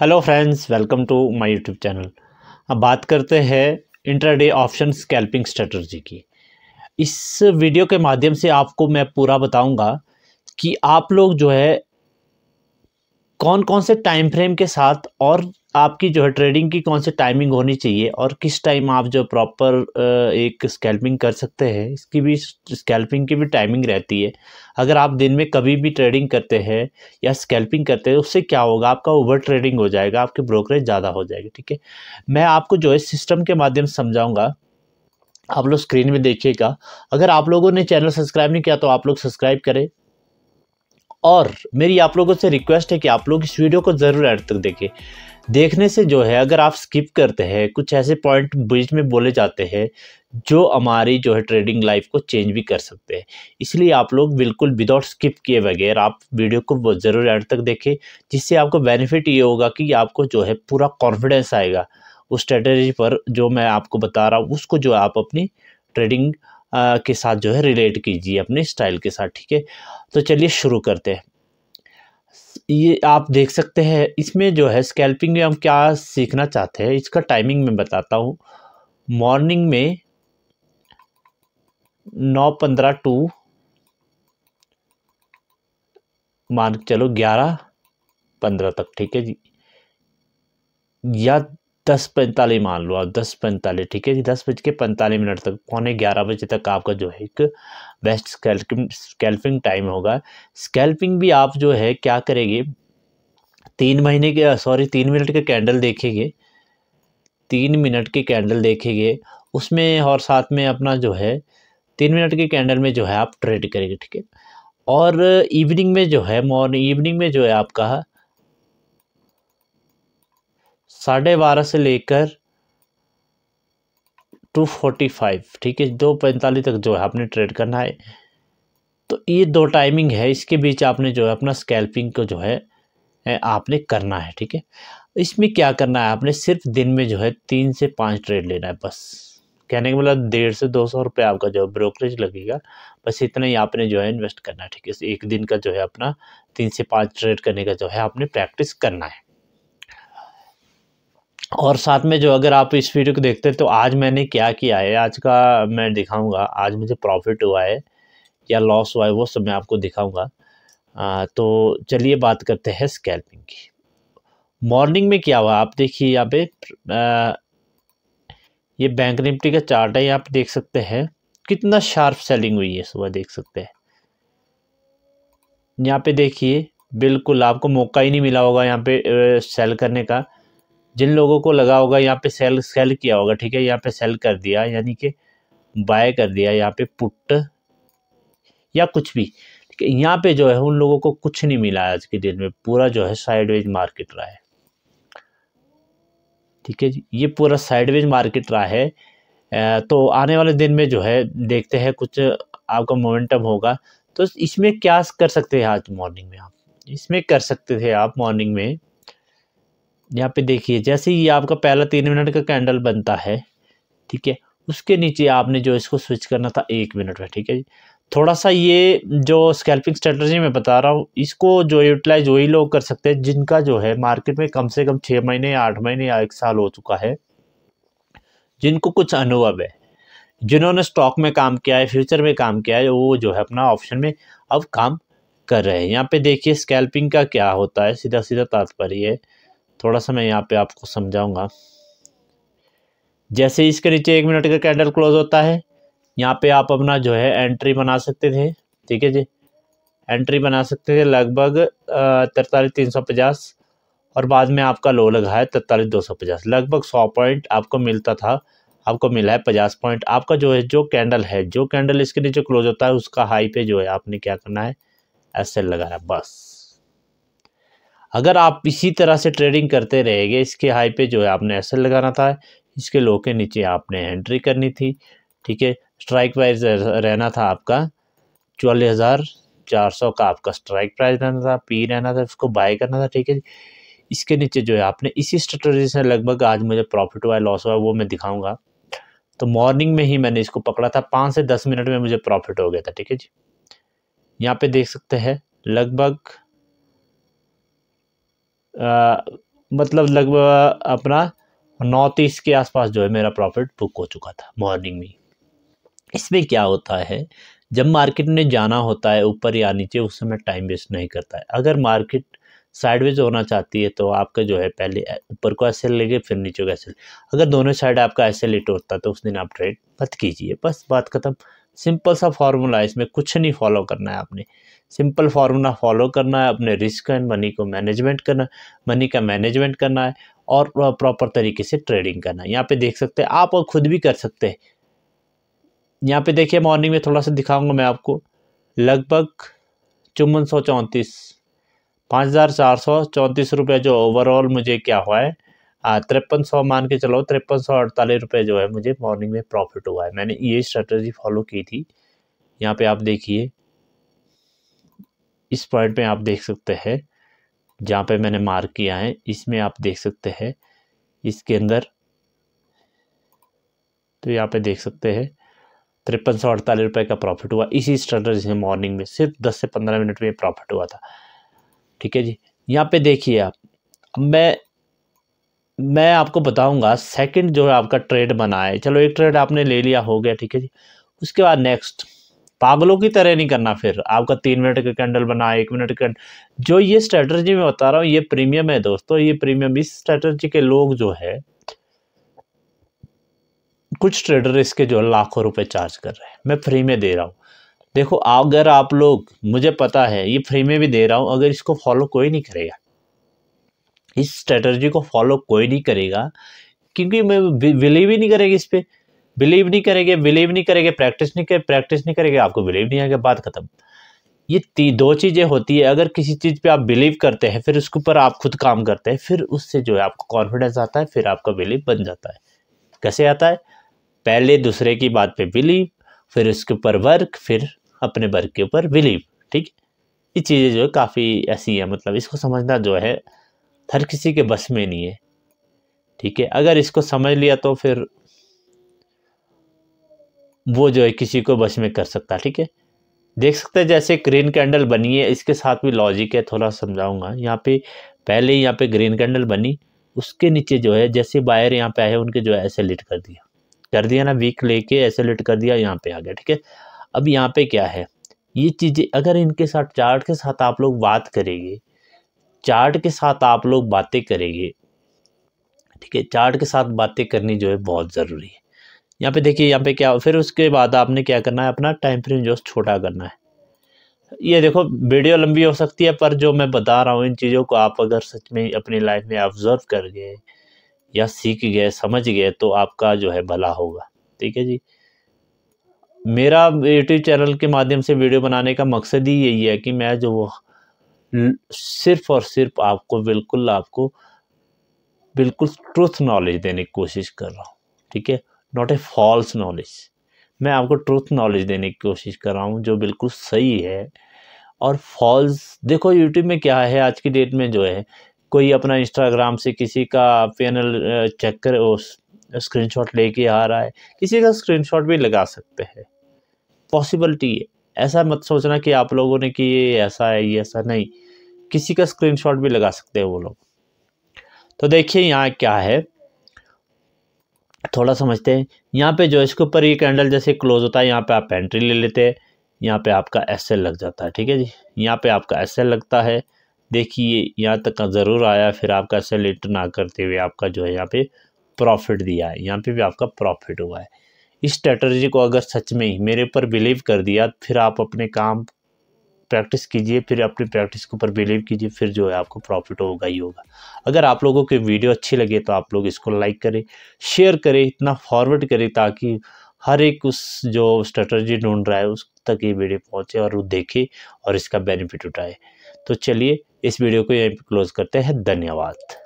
hello friends welcome to my YouTube channel अब बात करते हैं इंटरडे ऑप्शन स्कैल्पिंग स्ट्रेटर्जी की इस वीडियो के माध्यम से आपको मैं पूरा बताऊंगा कि आप लोग जो है कौन कौन से टाइम फ्रेम के साथ और आपकी जो है ट्रेडिंग की कौन सी टाइमिंग होनी चाहिए और किस टाइम आप जो प्रॉपर एक स्कैल्पिंग कर सकते हैं इसकी भी स्कैल्पिंग की भी टाइमिंग रहती है अगर आप दिन में कभी भी ट्रेडिंग करते हैं या स्कैल्पिंग करते हैं उससे क्या होगा आपका ओवर ट्रेडिंग हो जाएगा आपके ब्रोकरेज ज़्यादा हो जाएगी ठीक है मैं आपको जो है सिस्टम के माध्यम से समझाऊँगा आप लोग स्क्रीन में देखिएगा अगर आप लोगों ने चैनल सब्सक्राइब नहीं किया तो आप लोग सब्सक्राइब करें और मेरी आप लोगों से रिक्वेस्ट है कि आप लोग इस वीडियो को ज़रूर एंड तक देखें देखने से जो है अगर आप स्किप करते हैं कुछ ऐसे पॉइंट बीच में बोले जाते हैं जो हमारी जो है ट्रेडिंग लाइफ को चेंज भी कर सकते हैं इसलिए आप लोग बिल्कुल विदाउट स्किप किए बगैर आप वीडियो को ज़रूर एंड तक देखें जिससे आपको बेनिफिट ये होगा कि आपको जो है पूरा कॉन्फिडेंस आएगा उस स्ट्रेटजी पर जो मैं आपको बता रहा हूँ उसको जो आप अपनी ट्रेडिंग के साथ जो है रिलेट कीजिए अपने स्टाइल के साथ ठीक है तो चलिए शुरू करते हैं ये आप देख सकते हैं इसमें जो है स्कैल्पिंग में हम क्या सीखना चाहते हैं इसका टाइमिंग मैं बताता हूँ मॉर्निंग में नौ पंद्रह टू मान चलो ग्यारह पंद्रह तक ठीक है जी या दस पैंतालीस मान लो आप दस पैंतालीस ठीक है जी दस बज के पैंतालीस मिनट तक पौने ग्यारह बजे तक आपका जो है एक बेस्ट स्कैल्पिंग स्कैल्पिंग टाइम होगा स्कैल्पिंग भी आप जो है क्या करेंगे तीन महीने के सॉरी तीन मिनट के कैंडल देखेंगे तीन मिनट के कैंडल देखेंगे उसमें और साथ में अपना जो है तीन मिनट के कैंडल में जो है आप ट्रेड करेंगे ठीक है और इवनिंग में जो है मॉर्निंग इवनिंग में जो है आपका साढ़े बारह से लेकर टू फोर्टी फाइव ठीक है दो पैंतालीस तक जो है आपने ट्रेड करना है तो ये दो टाइमिंग है इसके बीच आपने जो है अपना स्कैल्पिंग को जो है आपने करना है ठीक है इसमें क्या करना है आपने सिर्फ दिन में जो है तीन से पाँच ट्रेड लेना है बस कहने का मतलब डेढ़ से दो सौ रुपये आपका जो है ब्रोकरेज लगेगा बस इतना ही आपने जो है इन्वेस्ट करना है ठीक है एक दिन का जो है अपना तीन से पाँच ट्रेड करने का जो है आपने प्रैक्टिस करना है और साथ में जो अगर आप इस वीडियो को देखते हैं तो आज मैंने क्या किया है आज का मैं दिखाऊंगा आज मुझे प्रॉफिट हुआ है या लॉस हुआ है वो सब मैं आपको दिखाऊंगा तो चलिए बात करते हैं स्कैल्पिंग की मॉर्निंग में क्या हुआ आप देखिए यहाँ पे ये बैंक निफ्टी का चार्ट है यहाँ पे देख सकते हैं कितना शार्प सेलिंग हुई है सुबह देख सकते हैं यहाँ पे देखिए बिल्कुल आपको मौका ही नहीं मिला होगा यहाँ पे सेल करने का जिन लोगों को लगा होगा यहाँ पे सेल सेल किया होगा ठीक है यहाँ पे सेल कर दिया यानी कि बाय कर दिया यहाँ पे पुट या कुछ भी ठीक है यहाँ पे जो है उन लोगों को कुछ नहीं मिला आज के दिन में पूरा जो है साइडवेज मार्केट रहा है ठीक है जी ये पूरा साइडवेज मार्केट रहा है तो आने वाले दिन में जो है देखते हैं कुछ आपका मोमेंटम होगा तो इसमें क्या कर सकते हैं आज मॉर्निंग में आप इसमें कर सकते थे आप मॉर्निंग में यहाँ पे देखिए जैसे ये आपका पहला तीन मिनट का कैंडल बनता है ठीक है उसके नीचे आपने जो इसको स्विच करना था एक मिनट में ठीक है जी थोड़ा सा ये जो स्कैल्पिंग स्ट्रेटर्जी मैं बता रहा हूँ इसको जो यूटिलाइज वही लोग कर सकते हैं जिनका जो है मार्केट में कम से कम छः महीने या आठ महीने या एक साल हो चुका है जिनको कुछ अनुभव है जिन्होंने स्टॉक में काम किया है फ्यूचर में काम किया है वो जो है अपना ऑप्शन में अब काम कर रहे हैं यहाँ पे देखिए स्कैल्पिंग का क्या होता है सीधा सीधा तात्पर्य है थोड़ा सा मैं यहाँ पे आपको समझाऊंगा जैसे इसके नीचे एक मिनट का कैंडल क्लोज होता है यहाँ पे आप अपना जो है एंट्री बना सकते थे ठीक है जी एंट्री बना सकते थे लगभग तरतालीस तीन सौ पचास और बाद में आपका लो लगा है तरतालीस दो सौ पचास लगभग सौ पॉइंट आपको मिलता था आपको मिला है पचास पॉइंट आपका जो है जो कैंडल है जो कैंडल इसके नीचे क्लोज होता है उसका हाई पे जो है आपने क्या करना है एस लगाया बस अगर आप इसी तरह से ट्रेडिंग करते रहेंगे इसके हाई पे जो है आपने एस लगाना था इसके लो के नीचे आपने एंट्री करनी थी ठीक है स्ट्राइक प्राइस रहना था आपका चवालीस हज़ार चार सौ का आपका स्ट्राइक प्राइस रहना था पी रहना था इसको बाय करना था ठीक है इसके नीचे जो है आपने इसी स्ट्रेटी से लगभग आज मुझे प्रॉफिट हुआ लॉस हुआ वो मैं दिखाऊंगा तो मॉर्निंग में ही मैंने इसको पकड़ा था पाँच से दस मिनट में मुझे प्रॉफिट हो गया था ठीक है जी यहाँ पे देख सकते हैं लगभग आ, मतलब लगभग अपना नॉर्थ ईस्ट के आसपास जो है मेरा प्रॉफिट बुक हो चुका था मॉर्निंग में इसमें क्या होता है जब मार्केट ने जाना होता है ऊपर या नीचे उस समय टाइम वेस्ट नहीं करता है अगर मार्केट साइडवेज होना चाहती है तो आपका जो है पहले ऊपर को ऐसे लेंगे फिर नीचे को ऐसे अगर दोनों साइड आपका ऐसे लेट होता तो उस दिन आप ट्रेड मत कीजिए बस बात ख़त्म सिंपल सा फार्मूला है इसमें कुछ नहीं फॉलो करना है आपने सिंपल फार्मूला फॉलो करना है अपने रिस्क एंड मनी को मैनेजमेंट करना मनी का मैनेजमेंट करना है और प्रॉपर तरीके से ट्रेडिंग करना है यहाँ पर देख सकते हैं आप और खुद भी कर सकते हैं यहाँ पर देखिए मॉर्निंग में थोड़ा सा दिखाऊँगा मैं आपको लगभग चौवन सौ चौंतीस पाँच हज़ार चार सौ चौंतीस रुपये जो ओवरऑल मुझे क्या हुआ है तिरपन सौ मान के चलो तिरपन सौ अड़तालीस रुपये जो है मुझे मॉर्निंग में प्रॉफिट हुआ है मैंने ये स्ट्रेटजी फॉलो की थी यहाँ पे आप देखिए इस पॉइंट पे आप देख सकते हैं जहाँ पे मैंने मार्क किया है इसमें आप देख सकते हैं इसके अंदर तो यहाँ पे देख सकते हैं तिरपन सौ अड़तालीस रुपये का प्रॉफिट हुआ इसी स्ट्रेटजी से मॉर्निंग में सिर्फ दस से पंद्रह मिनट में प्रॉफिट हुआ था ठीक है जी यहाँ पे देखिए आप मैं मैं आपको बताऊंगा सेकंड जो है आपका ट्रेड बना है चलो एक ट्रेड आपने ले लिया हो गया ठीक है जी उसके बाद नेक्स्ट पागलों की तरह नहीं करना फिर आपका तीन मिनट का कैंडल बना एक मिनट का जो ये स्ट्रेटर्जी मैं बता रहा हूँ ये प्रीमियम है दोस्तों ये प्रीमियम इस स्ट्रेटर्जी के लोग जो है कुछ ट्रेडर इसके जो लाखों रुपए चार्ज कर रहे हैं मैं फ्री में दे रहा हूँ देखो अगर आप लोग मुझे पता है ये फ्री में भी दे रहा हूँ अगर इसको फॉलो कोई नहीं करेगा इस स्ट्रेटर्जी को फॉलो कोई नहीं करेगा क्योंकि मैं बिलीव ही नहीं करेगी इस पर बिलीव नहीं करेंगे बिलीव नहीं करेंगे प्रैक्टिस नहीं करे प्रैक्टिस नहीं करेंगे आपको बिलीव नहीं आएगा बात ख़त्म ये ती दो चीज़ें होती है अगर किसी चीज़ पे आप बिलीव करते हैं फिर उसके ऊपर आप खुद काम करते हैं फिर उससे जो है आपको कॉन्फिडेंस आता है फिर आपका बिलीव बन जाता है कैसे आता है पहले दूसरे की बात पे बिलीव फिर उसके ऊपर वर्क फिर अपने वर्ग के ऊपर बिलीव ठीक ये चीज़ें जो है काफ़ी ऐसी है मतलब इसको समझना जो है हर किसी के बस में नहीं है ठीक है अगर इसको समझ लिया तो फिर वो जो है किसी को बस में कर सकता है ठीक है देख सकते हैं जैसे ग्रीन कैंडल बनी है इसके साथ भी लॉजिक है थोड़ा समझाऊंगा यहाँ पे पहले ही यहाँ पे ग्रीन कैंडल बनी उसके नीचे जो है जैसे बायर यहाँ पे आए उनके जो है ऐसे लिट कर दिया कर दिया ना वीक लेके ऐसे लिट कर दिया यहाँ पे आ गया ठीक है अब यहाँ पे क्या है ये चीज़ें अगर इनके साथ चार्ट के साथ आप लोग बात करेंगे चार्ट के साथ आप लोग बातें करेंगे ठीक है चार्ट के साथ बातें करनी जो है बहुत ज़रूरी है यहाँ पे देखिए यहाँ पे क्या फिर उसके बाद आपने क्या करना है अपना टाइम फ्रेम जो छोटा करना है ये देखो वीडियो लंबी हो सकती है पर जो मैं बता रहा हूँ इन चीज़ों को आप अगर सच में अपनी लाइफ में ऑब्ज़र्व कर गए या सीख गए समझ गए तो आपका जो है भला होगा ठीक है जी मेरा यूट्यूब चैनल के माध्यम से वीडियो बनाने का मकसद ही यही है कि मैं जो सिर्फ़ और सिर्फ आपको बिल्कुल आपको बिल्कुल ट्रूथ नॉलेज देने की कोशिश कर रहा हूँ ठीक है नॉट ए फॉल्स नॉलेज मैं आपको ट्रूथ नॉलेज देने की कोशिश कर रहा हूँ जो बिल्कुल सही है और फॉल्स देखो यूट्यूब में क्या है आज की डेट में जो है कोई अपना इंस्टाग्राम से किसी का पैनल चेक कर स्क्रीनशॉट लेके आ रहा है किसी का स्क्रीनशॉट भी लगा सकते हैं पॉसिबिलिटी है ऐसा मत सोचना कि आप लोगों ने कि ये ऐसा है ये ऐसा नहीं किसी का स्क्रीनशॉट भी लगा सकते हैं वो लोग तो देखिए यहाँ क्या है थोड़ा समझते हैं यहाँ पे जो इसके ऊपर ये कैंडल जैसे क्लोज होता है यहाँ पे आप एंट्री ले लेते हैं यहाँ पे आपका एस लग जाता है ठीक है जी यहाँ पे आपका एस लगता है देखिए यहाँ तक ज़रूर आया फिर आपका एस एल ना करते हुए आपका जो है यहाँ पे प्रॉफिट दिया है यहाँ पे भी आपका प्रॉफिट हुआ है इस स्ट्रेटर्जी को अगर सच में ही मेरे ऊपर बिलीव कर दिया फिर आप अपने काम प्रैक्टिस कीजिए फिर अपनी प्रैक्टिस के ऊपर बिलीव कीजिए फिर जो है आपको प्रॉफिट होगा ही होगा अगर आप लोगों की वीडियो अच्छी लगे तो आप लोग इसको लाइक करें शेयर करें इतना फॉरवर्ड करें ताकि हर एक उस जो स्ट्रेटर्जी ढूंढ रहा है उस तक ये वीडियो पहुँचे और वो देखे और इसका बेनिफिट उठाए तो चलिए इस वीडियो को यहीं पर क्लोज़ करते हैं धन्यवाद